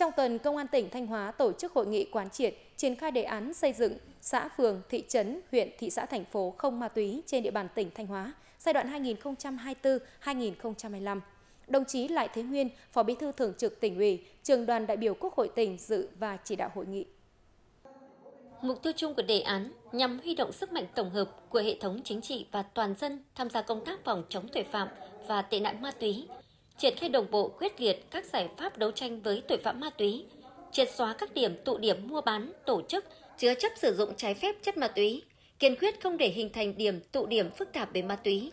Trong tuần, Công an tỉnh Thanh Hóa tổ chức hội nghị quán triệt triển khai đề án xây dựng xã phường, thị trấn, huyện, thị xã, thành phố không ma túy trên địa bàn tỉnh Thanh Hóa giai đoạn 2024-2025. Đồng chí Lại Thế Nguyên, Phó Bí thư Thường trực tỉnh ủy, trường đoàn đại biểu Quốc hội tỉnh dự và chỉ đạo hội nghị. Mục tiêu chung của đề án nhằm huy động sức mạnh tổng hợp của hệ thống chính trị và toàn dân tham gia công tác phòng chống tội phạm và tệ nạn ma túy, triển khai đồng bộ quyết liệt các giải pháp đấu tranh với tội phạm ma túy, triệt xóa các điểm tụ điểm mua bán, tổ chức, chứa chấp sử dụng trái phép chất ma túy, kiên quyết không để hình thành điểm tụ điểm phức tạp về ma túy.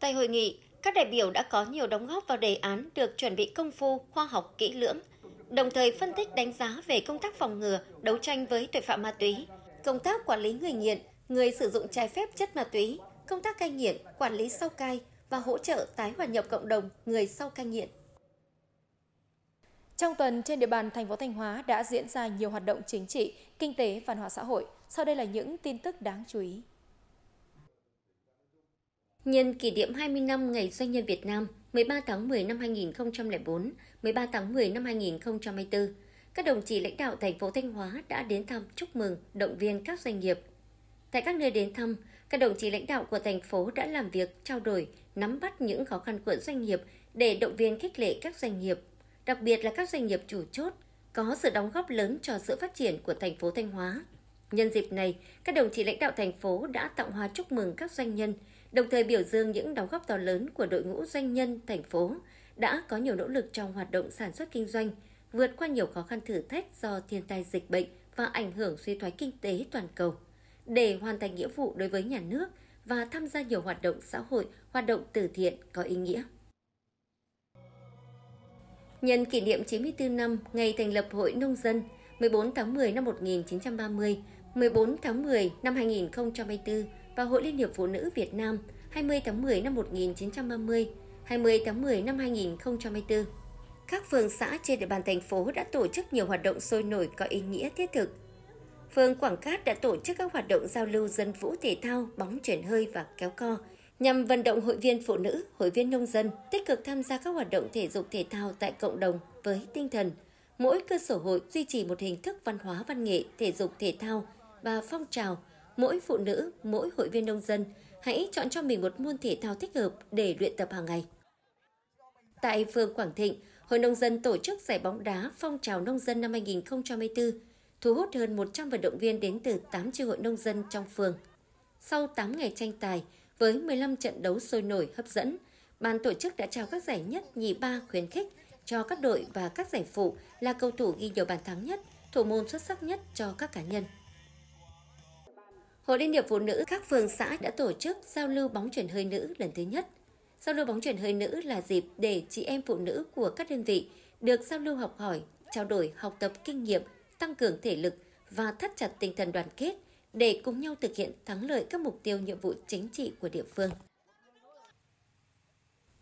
Tại hội nghị, các đại biểu đã có nhiều đóng góp vào đề án được chuẩn bị công phu, khoa học kỹ lưỡng, đồng thời phân tích đánh giá về công tác phòng ngừa, đấu tranh với tội phạm ma túy, công tác quản lý người nghiện, người sử dụng trái phép chất ma túy, công tác cai nghiện, quản lý sau cai, và hỗ trợ tái hòa nhập cộng đồng người sau cai nghiện. Trong tuần trên địa bàn thành phố Thanh Hóa đã diễn ra nhiều hoạt động chính trị, kinh tế, văn hóa xã hội. Sau đây là những tin tức đáng chú ý. Nhân kỷ niệm 20 năm Ngày Doanh nhân Việt Nam 13 tháng 10 năm 2004, 13 tháng 10 năm 2024, các đồng chí lãnh đạo thành phố Thanh Hóa đã đến thăm chúc mừng, động viên các doanh nghiệp. Tại các nơi đến thăm, các đồng chí lãnh đạo của thành phố đã làm việc, trao đổi, nắm bắt những khó khăn của doanh nghiệp để động viên khích lệ các doanh nghiệp, đặc biệt là các doanh nghiệp chủ chốt có sự đóng góp lớn cho sự phát triển của thành phố Thanh Hóa. Nhân dịp này, các đồng chí lãnh đạo thành phố đã tặng hoa chúc mừng các doanh nhân, đồng thời biểu dương những đóng góp to lớn của đội ngũ doanh nhân thành phố đã có nhiều nỗ lực trong hoạt động sản xuất kinh doanh, vượt qua nhiều khó khăn thử thách do thiên tai dịch bệnh và ảnh hưởng suy thoái kinh tế toàn cầu. Để hoàn thành nghĩa vụ đối với nhà nước, và tham gia nhiều hoạt động xã hội, hoạt động từ thiện có ý nghĩa. Nhân kỷ niệm 94 năm ngày thành lập Hội Nông dân 14 tháng 10 năm 1930, 14 tháng 10 năm 2024 và Hội Liên hiệp Phụ nữ Việt Nam 20 tháng 10 năm 1930, 20 tháng 10 năm 2024. Các phường xã trên địa bàn thành phố đã tổ chức nhiều hoạt động sôi nổi có ý nghĩa thiết thực phường Quảng Cát đã tổ chức các hoạt động giao lưu dân vũ thể thao, bóng chuyển hơi và kéo co nhằm vận động hội viên phụ nữ, hội viên nông dân tích cực tham gia các hoạt động thể dục thể thao tại cộng đồng với tinh thần mỗi cơ sở hội duy trì một hình thức văn hóa văn nghệ, thể dục thể thao và phong trào mỗi phụ nữ, mỗi hội viên nông dân hãy chọn cho mình một môn thể thao thích hợp để luyện tập hàng ngày. Tại phường Quảng Thịnh, Hội Nông dân tổ chức giải bóng đá phong trào nông dân năm 2024 thu hút hơn 100 vận động viên đến từ 8 chi hội nông dân trong phường. Sau 8 ngày tranh tài, với 15 trận đấu sôi nổi hấp dẫn, ban tổ chức đã trao các giải nhất, nhì ba khuyến khích cho các đội và các giải phụ là cầu thủ ghi nhiều bàn thắng nhất, thủ môn xuất sắc nhất cho các cá nhân. Hội Liên hiệp Phụ nữ các phường xã đã tổ chức giao lưu bóng chuyển hơi nữ lần thứ nhất. Giao lưu bóng chuyển hơi nữ là dịp để chị em phụ nữ của các đơn vị được giao lưu học hỏi, trao đổi học tập kinh nghiệm tăng cường thể lực và thắt chặt tinh thần đoàn kết để cùng nhau thực hiện thắng lợi các mục tiêu nhiệm vụ chính trị của địa phương.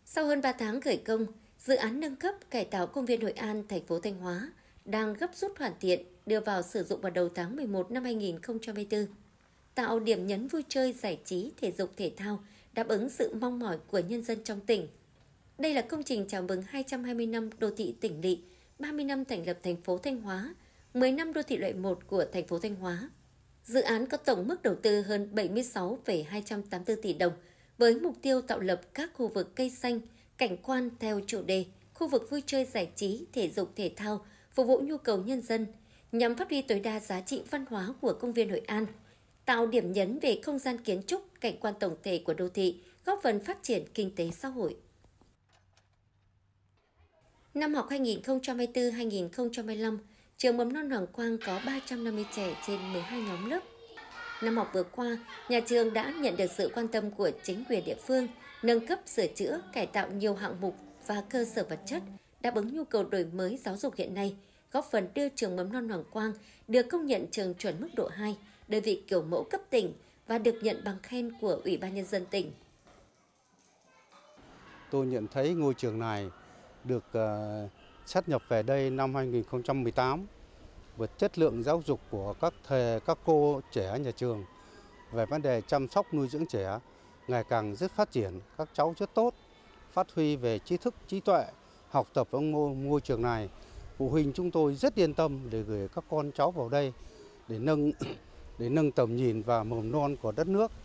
Sau hơn 3 tháng khởi công, dự án nâng cấp cải tạo công viên Hội An, thành phố Thanh Hóa đang gấp rút hoàn thiện, đưa vào sử dụng vào đầu tháng 11 năm 2024, tạo điểm nhấn vui chơi giải trí thể dục thể thao đáp ứng sự mong mỏi của nhân dân trong tỉnh. Đây là công trình chào mừng 220 năm đô thị tỉnh lỵ, 30 năm thành lập thành phố Thanh Hóa – năm đô thị loại 1 của thành phố Thanh Hóa. Dự án có tổng mức đầu tư hơn 76,284 tỷ đồng với mục tiêu tạo lập các khu vực cây xanh, cảnh quan theo chủ đề, khu vực vui chơi giải trí, thể dục thể thao, phục vụ nhu cầu nhân dân, nhằm phát huy tối đa giá trị văn hóa của công viên Hội An, tạo điểm nhấn về không gian kiến trúc, cảnh quan tổng thể của đô thị, góp phần phát triển kinh tế xã hội. Năm học 2024-2025, trường mầm non Hoàng Quang có 350 trẻ trên 12 nhóm lớp. Năm học vừa qua, nhà trường đã nhận được sự quan tâm của chính quyền địa phương, nâng cấp sửa chữa, cải tạo nhiều hạng mục và cơ sở vật chất, đáp ứng nhu cầu đổi mới giáo dục hiện nay, góp phần đưa trường mầm non Hoàng Quang được công nhận trường chuẩn mức độ 2, đơn vị kiểu mẫu cấp tỉnh và được nhận bằng khen của Ủy ban Nhân dân tỉnh. Tôi nhận thấy ngôi trường này được ờ, sát nhập về đây năm 2018 vượt chất lượng giáo dục của các thầy, các cô trẻ nhà trường về vấn đề chăm sóc nuôi dưỡng trẻ ngày càng rất phát triển, các cháu rất tốt, phát huy về trí thức, trí tuệ, học tập ở ngôi, ngôi trường này. Phụ huynh chúng tôi rất yên tâm để gửi các con cháu vào đây để nâng để nâng tầm nhìn và mầm non của đất nước.